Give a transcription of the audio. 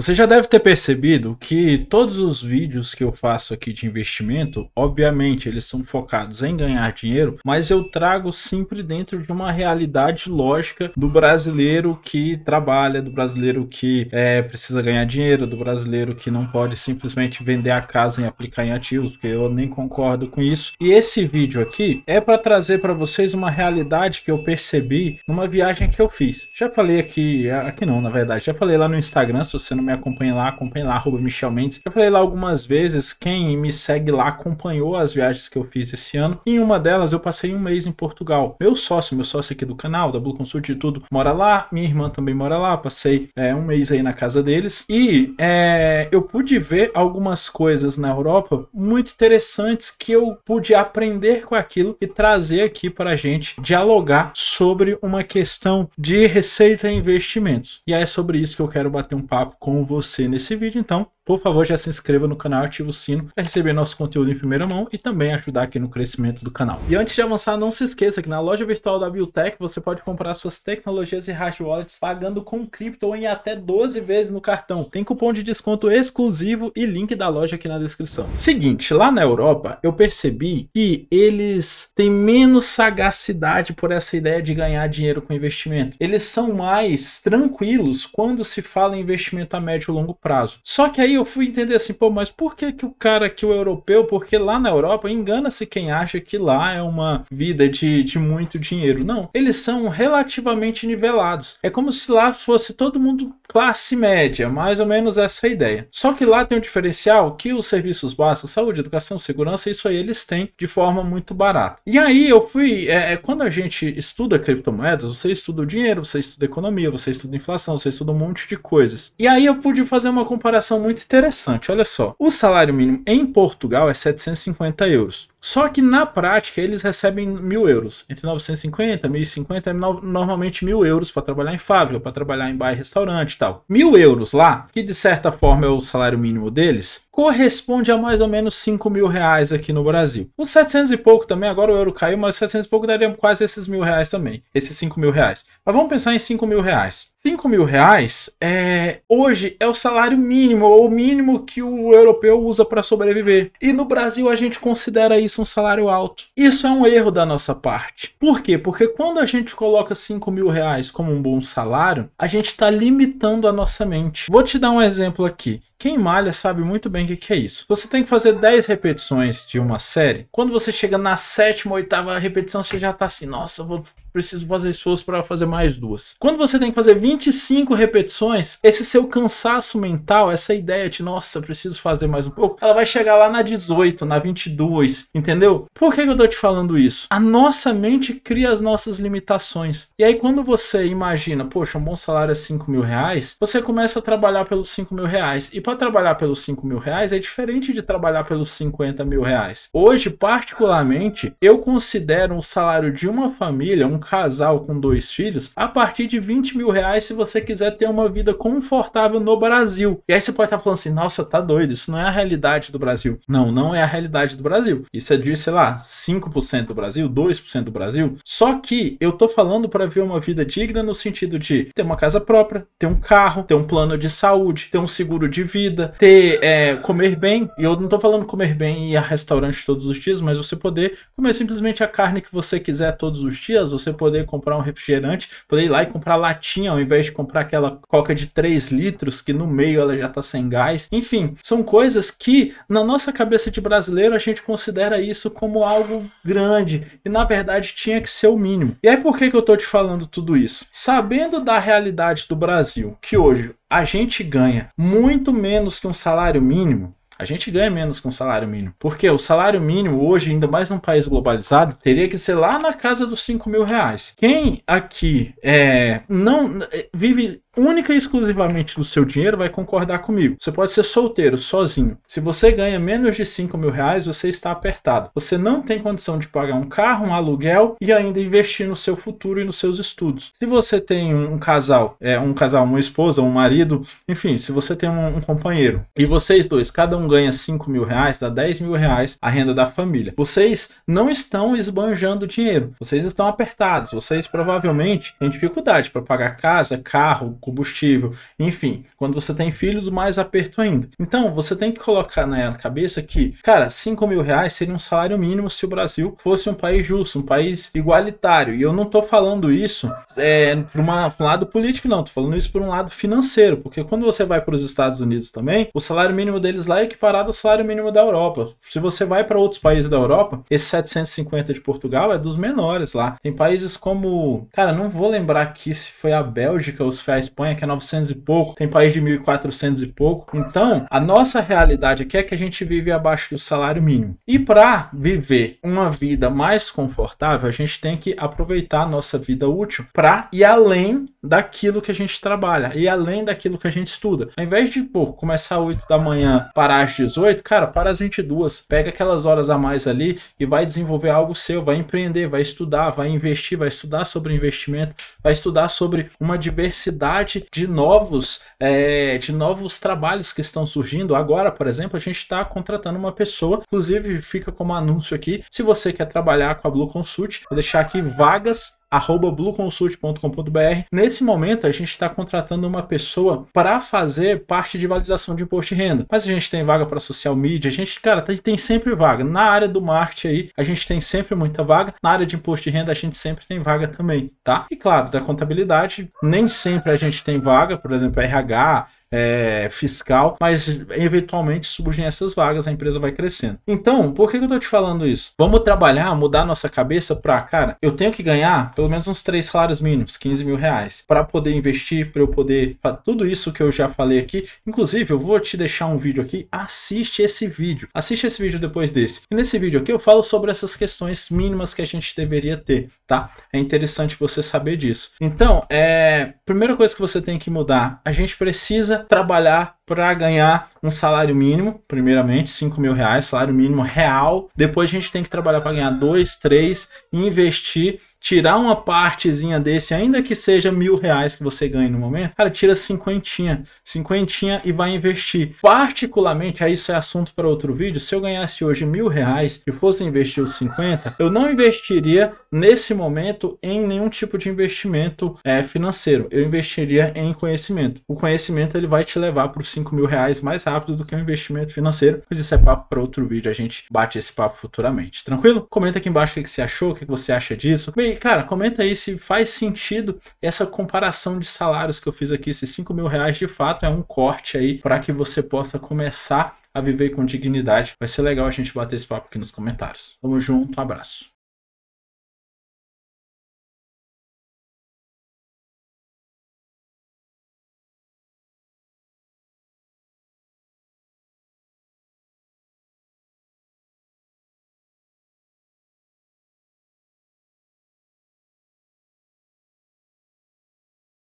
Você já deve ter percebido que todos os vídeos que eu faço aqui de investimento, obviamente, eles são focados em ganhar dinheiro, mas eu trago sempre dentro de uma realidade lógica do brasileiro que trabalha, do brasileiro que é, precisa ganhar dinheiro, do brasileiro que não pode simplesmente vender a casa e aplicar em ativos, porque eu nem concordo com isso. E esse vídeo aqui é para trazer para vocês uma realidade que eu percebi numa viagem que eu fiz. Já falei aqui, é, aqui não, na verdade, já falei lá no Instagram, se você não me me acompanha lá, acompanha lá, arroba Michel Mendes. Eu falei lá algumas vezes, quem me segue lá acompanhou as viagens que eu fiz esse ano. Em uma delas, eu passei um mês em Portugal. Meu sócio, meu sócio aqui do canal, da Blue Consult e tudo, mora lá. Minha irmã também mora lá. Passei é, um mês aí na casa deles. E é, eu pude ver algumas coisas na Europa muito interessantes que eu pude aprender com aquilo e trazer aqui para a gente dialogar sobre uma questão de receita e investimentos. E é sobre isso que eu quero bater um papo com com você nesse vídeo. Então, por favor, já se inscreva no canal, ative o sino para receber nosso conteúdo em primeira mão e também ajudar aqui no crescimento do canal. E antes de avançar, não se esqueça que na loja virtual da Biotech você pode comprar suas tecnologias e hard wallets pagando com cripto em até 12 vezes no cartão. Tem cupom de desconto exclusivo e link da loja aqui na descrição. Seguinte, lá na Europa eu percebi que eles têm menos sagacidade por essa ideia de ganhar dinheiro com investimento. Eles são mais tranquilos quando se fala em investimento médio e longo prazo. Só que aí eu fui entender assim, pô, mas por que que o cara que o europeu, porque lá na Europa engana-se quem acha que lá é uma vida de, de muito dinheiro. Não, eles são relativamente nivelados. É como se lá fosse todo mundo classe média, mais ou menos essa é a ideia. Só que lá tem um diferencial que os serviços básicos, saúde, educação, segurança, isso aí eles têm de forma muito barata. E aí eu fui, é, é quando a gente estuda criptomoedas, você estuda o dinheiro, você estuda economia, você estuda inflação, você estuda um monte de coisas. E aí eu pude fazer uma comparação muito interessante. Olha só, o salário mínimo em Portugal é 750 euros. Só que na prática eles recebem mil euros, entre 950 e 1050 é normalmente mil euros para trabalhar em fábrica, para trabalhar em bar e restaurante e tal. Mil euros lá, que de certa forma é o salário mínimo deles, corresponde a mais ou menos 5 mil reais aqui no Brasil. Os 700 e pouco também, agora o euro caiu, mas 700 e pouco daria quase esses mil reais também, esses 5 mil reais. Mas vamos pensar em 5 mil reais. 5 mil reais é, hoje é o salário mínimo, ou o mínimo que o europeu usa para sobreviver. E no Brasil a gente considera isso um salário alto. Isso é um erro da nossa parte. Por quê? Porque quando a gente coloca 5 mil reais como um bom salário, a gente está limitando a nossa mente. Vou te dar um exemplo aqui. Quem malha sabe muito bem o que, que é isso. Você tem que fazer 10 repetições de uma série. Quando você chega na sétima, oitava repetição, você já tá assim, nossa, vou preciso fazer suas para fazer mais duas. Quando você tem que fazer 25 repetições, esse seu cansaço mental, essa ideia de, nossa, preciso fazer mais um pouco, ela vai chegar lá na 18, na 22, entendeu? Por que, que eu tô te falando isso? A nossa mente cria as nossas limitações. E aí, quando você imagina, poxa, um bom salário é 5 mil reais, você começa a trabalhar pelos 5 mil reais. E para trabalhar pelos 5 mil reais é diferente de trabalhar pelos 50 mil reais. Hoje, particularmente, eu considero um salário de uma família, um casal com dois filhos, a partir de 20 mil reais se você quiser ter uma vida confortável no Brasil. E aí você pode estar falando assim, nossa, tá doido, isso não é a realidade do Brasil. Não, não é a realidade do Brasil. Isso é de, sei lá, 5% do Brasil, 2% do Brasil. Só que eu tô falando para ver uma vida digna no sentido de ter uma casa própria, ter um carro, ter um plano de saúde, ter um seguro de vida, ter é, comer bem. E eu não tô falando comer bem e ir a restaurante todos os dias, mas você poder comer simplesmente a carne que você quiser todos os dias, você você poder comprar um refrigerante, poder ir lá e comprar latinha ao invés de comprar aquela coca de 3 litros que no meio ela já tá sem gás. Enfim, são coisas que na nossa cabeça de brasileiro a gente considera isso como algo grande e na verdade tinha que ser o mínimo. E aí por que, que eu tô te falando tudo isso? Sabendo da realidade do Brasil, que hoje a gente ganha muito menos que um salário mínimo, a gente ganha menos com o salário mínimo. Porque o salário mínimo hoje, ainda mais num país globalizado, teria que ser lá na casa dos 5 mil reais. Quem aqui é, não é, vive única e exclusivamente do seu dinheiro vai concordar comigo. Você pode ser solteiro, sozinho. Se você ganha menos de 5 mil reais, você está apertado. Você não tem condição de pagar um carro, um aluguel e ainda investir no seu futuro e nos seus estudos. Se você tem um casal, é um casal, uma esposa, um marido, enfim, se você tem um, um companheiro e vocês dois, cada um ganha 5 mil reais, dá 10 mil reais a renda da família. Vocês não estão esbanjando dinheiro, vocês estão apertados, vocês provavelmente têm dificuldade para pagar casa, carro, combustível, enfim. Quando você tem filhos, mais aperto ainda. Então, você tem que colocar na cabeça que, cara, 5 mil reais seria um salário mínimo se o Brasil fosse um país justo, um país igualitário. E eu não tô falando isso é, por, uma, um lado político, não. Tô falando isso por um lado financeiro, porque quando você vai para os Estados Unidos também, o salário mínimo deles lá é equiparado ao salário mínimo da Europa. Se você vai para outros países da Europa, esse 750 de Portugal é dos menores lá. Tem países como, cara, não vou lembrar aqui se foi a Bélgica ou se foi a Espanha, que é 900 e pouco, tem país de 1.400 e pouco. Então, a nossa realidade aqui é que a gente vive abaixo do salário mínimo. E para viver uma vida mais confortável, a gente tem que aproveitar a nossa vida útil para ir além daquilo que a gente trabalha e além daquilo que a gente estuda. Ao invés de pô, começar às 8 da manhã, parar às 18, cara, para às 22. Pega aquelas horas a mais ali e vai desenvolver algo seu, vai empreender, vai estudar, vai investir, vai estudar sobre investimento, vai estudar sobre uma diversidade parte de novos, é, de novos trabalhos que estão surgindo. Agora, por exemplo, a gente está contratando uma pessoa, inclusive fica como anúncio aqui, se você quer trabalhar com a Blue Consult, vou deixar aqui vagas arroba blueconsult.com.br. Nesse momento, a gente está contratando uma pessoa para fazer parte de validação de imposto de renda. Mas a gente tem vaga para social media, a gente, cara, tem sempre vaga. Na área do marketing aí, a gente tem sempre muita vaga. Na área de imposto de renda, a gente sempre tem vaga também, tá? E claro, da contabilidade, nem sempre a gente tem vaga, por exemplo, RH, é, fiscal, mas eventualmente surgem essas vagas, a empresa vai crescendo. Então, por que eu tô te falando isso? Vamos trabalhar, mudar nossa cabeça para, cara, eu tenho que ganhar pelo menos uns três salários mínimos, 15 mil reais, para poder investir, para eu poder, para tudo isso que eu já falei aqui. Inclusive, eu vou te deixar um vídeo aqui, assiste esse vídeo, assiste esse vídeo depois desse. E nesse vídeo aqui eu falo sobre essas questões mínimas que a gente deveria ter, tá? É interessante você saber disso. Então, é, primeira coisa que você tem que mudar, a gente precisa trabalhar para ganhar um salário mínimo, primeiramente, 5 mil reais, salário mínimo real. Depois a gente tem que trabalhar para ganhar 2, 3 e investir tirar uma partezinha desse, ainda que seja mil reais que você ganhe no momento, cara, tira cinquentinha, cinquentinha e vai investir. Particularmente, aí isso é assunto para outro vídeo, se eu ganhasse hoje mil reais e fosse investir os 50, eu não investiria nesse momento em nenhum tipo de investimento é, financeiro, eu investiria em conhecimento. O conhecimento ele vai te levar para os 5 mil reais mais rápido do que um investimento financeiro, mas isso é papo para outro vídeo, a gente bate esse papo futuramente, tranquilo? Comenta aqui embaixo o que você achou, o que você acha disso. Me cara, comenta aí se faz sentido essa comparação de salários que eu fiz aqui. Se 5 mil reais de fato é um corte aí para que você possa começar a viver com dignidade. Vai ser legal a gente bater esse papo aqui nos comentários. Tamo junto, um abraço.